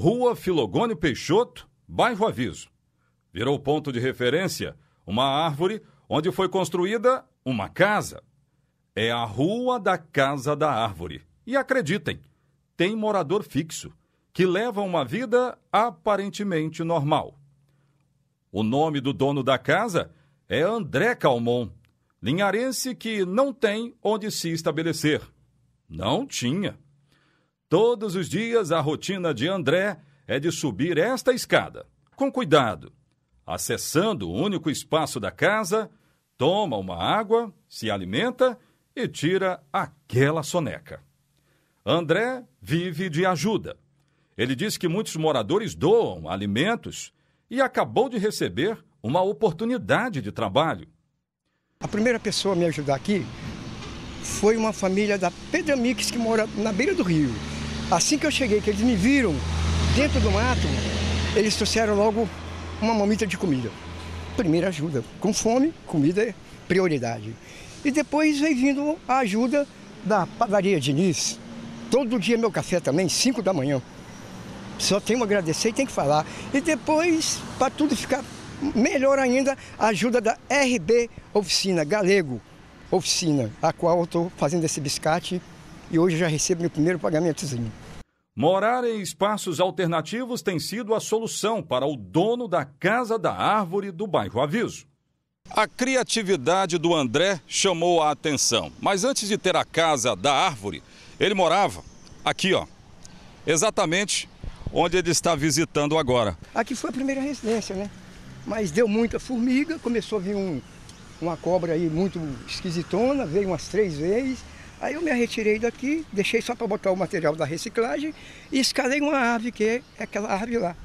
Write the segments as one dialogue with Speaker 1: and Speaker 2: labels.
Speaker 1: Rua Filogônio Peixoto, bairro Aviso. Virou ponto de referência uma árvore onde foi construída uma casa. É a Rua da Casa da Árvore. E acreditem, tem morador fixo, que leva uma vida aparentemente normal. O nome do dono da casa é André Calmon, linharense que não tem onde se estabelecer. Não tinha. Todos os dias a rotina de André é de subir esta escada, com cuidado, acessando o único espaço da casa, toma uma água, se alimenta e tira aquela soneca. André vive de ajuda. Ele diz que muitos moradores doam alimentos e acabou de receber uma oportunidade de trabalho.
Speaker 2: A primeira pessoa a me ajudar aqui foi uma família da Pedramix que mora na beira do rio. Assim que eu cheguei, que eles me viram dentro do mato, eles trouxeram logo uma mamita de comida. Primeira ajuda. Com fome, comida é prioridade. E depois vem vindo a ajuda da padaria Diniz. Todo dia meu café também, 5 da manhã. Só tenho a agradecer e tenho que falar. E depois, para tudo ficar melhor ainda, a ajuda da RB Oficina, Galego Oficina, a qual eu estou fazendo esse biscate e hoje já recebo meu primeiro pagamentozinho.
Speaker 1: Morar em espaços alternativos tem sido a solução para o dono da Casa da Árvore do bairro Aviso. A criatividade do André chamou a atenção, mas antes de ter a Casa da Árvore, ele morava aqui, ó, exatamente onde ele está visitando agora.
Speaker 2: Aqui foi a primeira residência, né? Mas deu muita formiga, começou a vir um, uma cobra aí muito esquisitona, veio umas três vezes Aí eu me retirei daqui, deixei só para botar o material da reciclagem e escalei uma árvore, que é aquela árvore lá.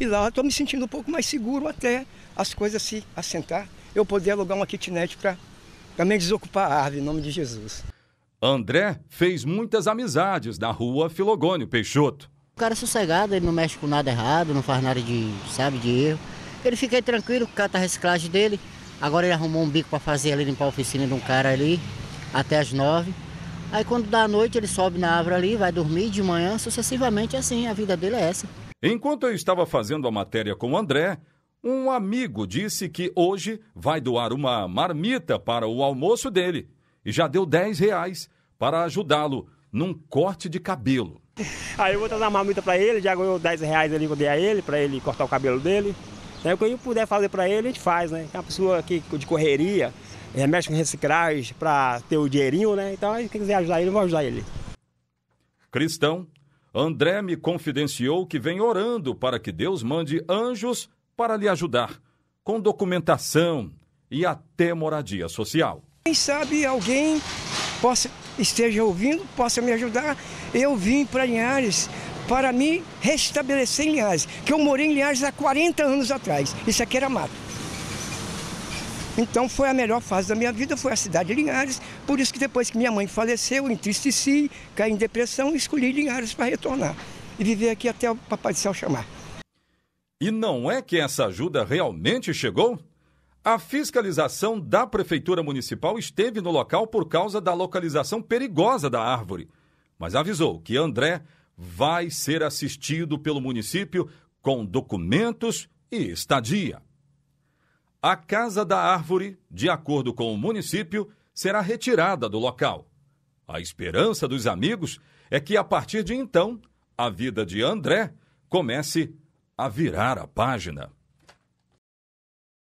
Speaker 2: E lá estou me sentindo um pouco mais seguro até as coisas se assentar, eu poder alugar uma kitnet para também desocupar a árvore, em nome de Jesus.
Speaker 1: André fez muitas amizades na rua Filogônio Peixoto.
Speaker 2: O cara é sossegado, ele não mexe com nada errado, não faz nada de, sabe, de erro. Ele fica aí tranquilo, cata a reciclagem dele. Agora ele arrumou um bico para fazer ali, limpar a oficina de um cara ali, até as nove. Aí quando dá a noite ele sobe na árvore ali, vai dormir de manhã, sucessivamente é assim, a vida dele é essa.
Speaker 1: Enquanto eu estava fazendo a matéria com o André, um amigo disse que hoje vai doar uma marmita para o almoço dele e já deu 10 reais para ajudá-lo num corte de cabelo.
Speaker 2: Aí eu vou trazer uma marmita para ele, já ganhou 10 reais ali que eu dei a ele, para ele cortar o cabelo dele. Então, o que eu puder fazer para ele, a gente faz, né? É uma pessoa aqui de correria, é, mexe com reciclagem para ter o dinheirinho, né? Então, quem quiser ajudar ele, vou ajudar ele.
Speaker 1: Cristão, André me confidenciou que vem orando para que Deus mande anjos para lhe ajudar, com documentação e até moradia social. Quem sabe alguém possa,
Speaker 2: esteja ouvindo, possa me ajudar. Eu vim para Linhares para me restabelecer em Linhares, que eu morei em Linhares há 40 anos atrás. Isso aqui era mato. Então foi a melhor fase da minha vida, foi a cidade de Linhares. Por isso que depois que minha mãe faleceu, entristeci, caí em depressão e escolhi Linhares para retornar. E viver aqui até o Papai do Céu chamar.
Speaker 1: E não é que essa ajuda realmente chegou? A fiscalização da Prefeitura Municipal esteve no local por causa da localização perigosa da árvore, mas avisou que André vai ser assistido pelo município com documentos e estadia a Casa da Árvore, de acordo com o município, será retirada do local. A esperança dos amigos é que, a partir de então, a vida de André comece a virar a página.